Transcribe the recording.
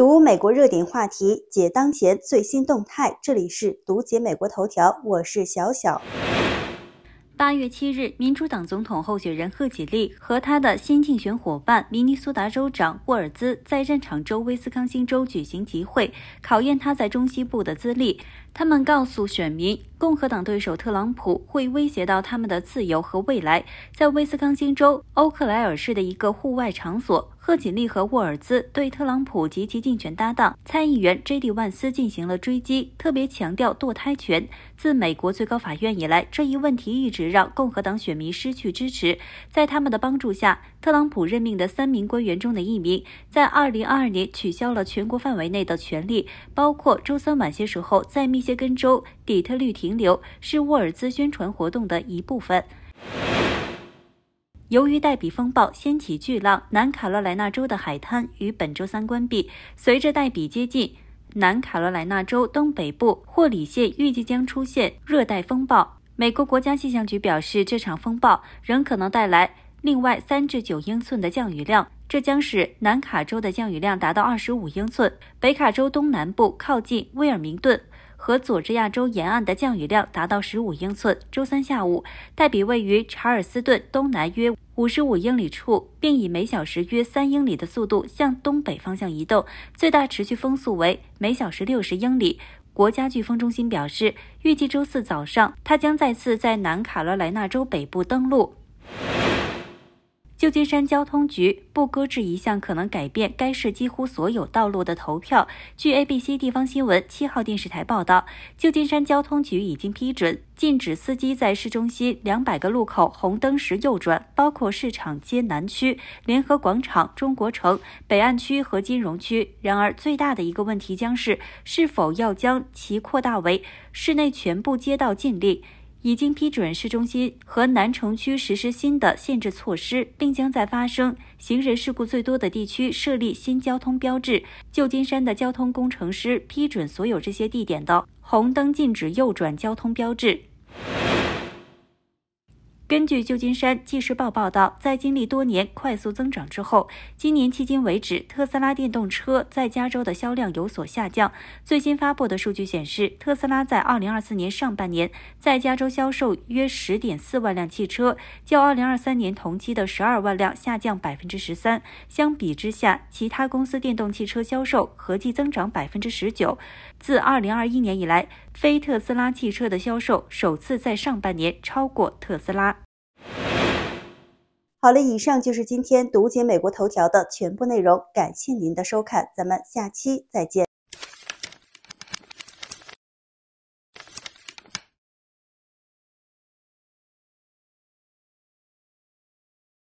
读美国热点话题，解当前最新动态。这里是读解美国头条，我是小小。八月七日，民主党总统候选人贺锦丽和他的新竞选伙伴明尼苏达州长沃尔兹在战场州威斯康星州举行集会，考验他在中西部的资历。他们告诉选民，共和党对手特朗普会威胁到他们的自由和未来。在威斯康星州欧克莱尔市的一个户外场所。贺锦丽和沃尔兹对特朗普及其竞选搭档参议员 J.D. 万斯进行了追击，特别强调堕胎权。自美国最高法院以来，这一问题一直让共和党选民失去支持。在他们的帮助下，特朗普任命的三名官员中的一名在2022年取消了全国范围内的权利，包括周三晚些时候在密歇根州底特律停留，是沃尔兹宣传活动的一部分。由于代比风暴掀起巨浪，南卡罗来纳州的海滩于本周三关闭。随着代比接近，南卡罗来纳州东北部霍里县预计将出现热带风暴。美国国家气象局表示，这场风暴仍可能带来另外三至九英寸的降雨量，这将使南卡州的降雨量达到二十五英寸。北卡州东南部靠近威尔明顿。和佐治亚州沿岸的降雨量达到十五英寸。周三下午，黛比位于查尔斯顿东南约五十五英里处，并以每小时约三英里的速度向东北方向移动，最大持续风速为每小时六十英里。国家飓风中心表示，预计周四早上，它将再次在南卡罗来纳州北部登陆。旧金山交通局不搁置一项可能改变该市几乎所有道路的投票。据 ABC 地方新闻七号电视台报道，旧金山交通局已经批准禁止司机在市中心两百个路口红灯时右转，包括市场街南区、联合广场、中国城、北岸区和金融区。然而，最大的一个问题将是是否要将其扩大为市内全部街道禁令。已经批准市中心和南城区实施新的限制措施，并将在发生行人事故最多的地区设立新交通标志。旧金山的交通工程师批准所有这些地点的红灯禁止右转交通标志。根据《旧金山纪事报》报道，在经历多年快速增长之后，今年迄今为止，特斯拉电动车在加州的销量有所下降。最新发布的数据显示，特斯拉在2024年上半年在加州销售约10.4万辆汽车，较2023年同期的12万辆下降13%。相比之下，其他公司电动汽车销售合计增长19%。自2021年以来，非特斯拉汽车的销售首次在上半年超过特斯拉。好了，以上就是今天读解美国头条的全部内容，感谢您的收看，咱们下期再见。